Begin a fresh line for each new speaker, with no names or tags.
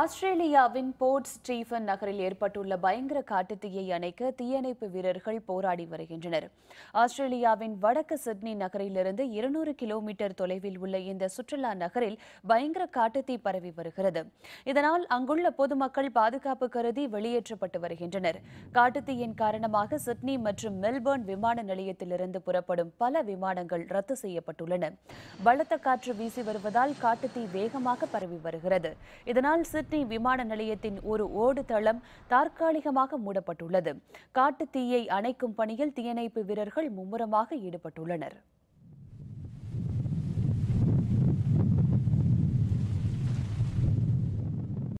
ஆஸ்திரேலியாவின் board Stephen நகரில் ஏற்பட்டுள்ள பயங்கர காட்டுத்தீயை அணைக்க தீயணைப்பு வீரர்கள் போராடி வருகின்றனர் ஆஸ்திரேலியாவின் வடக்கு சிட்னி நகரிலிருந்து இருநூறு கிலோமீட்டர் தொலைவில் உள்ள இந்த சுற்றுலா நகரில் பயங்கர காட்டுத்தீ பரவி வருகிறது இதனால் அங்குள்ள பொதுமக்கள் பாதுகாப்பு கருதி வெளியேற்றப்பட்டு வருகின்றனர் காட்டுத்தீயின் காரணமாக சிட்னி மற்றும் மெல்பர்ன் விமான நிலையத்திலிருந்து புறப்படும் பல விமானங்கள் ரத்து செய்யப்பட்டுள்ளன பலத்த காற்று வீசி வருவதால் காட்டுத்தீ வேகமாக பரவி வருகிறது இதனால் சிட்னி விமான நிலையத்தின் ஒரு ஓடு தளம் தற்காலிகமாக மூடப்பட்டுள்ளது காட்டு தீயை அணைக்கும் பணியில் தீயணைப்பு வீரர்கள் மும்முரமாக ஈடுபட்டுள்ளனர்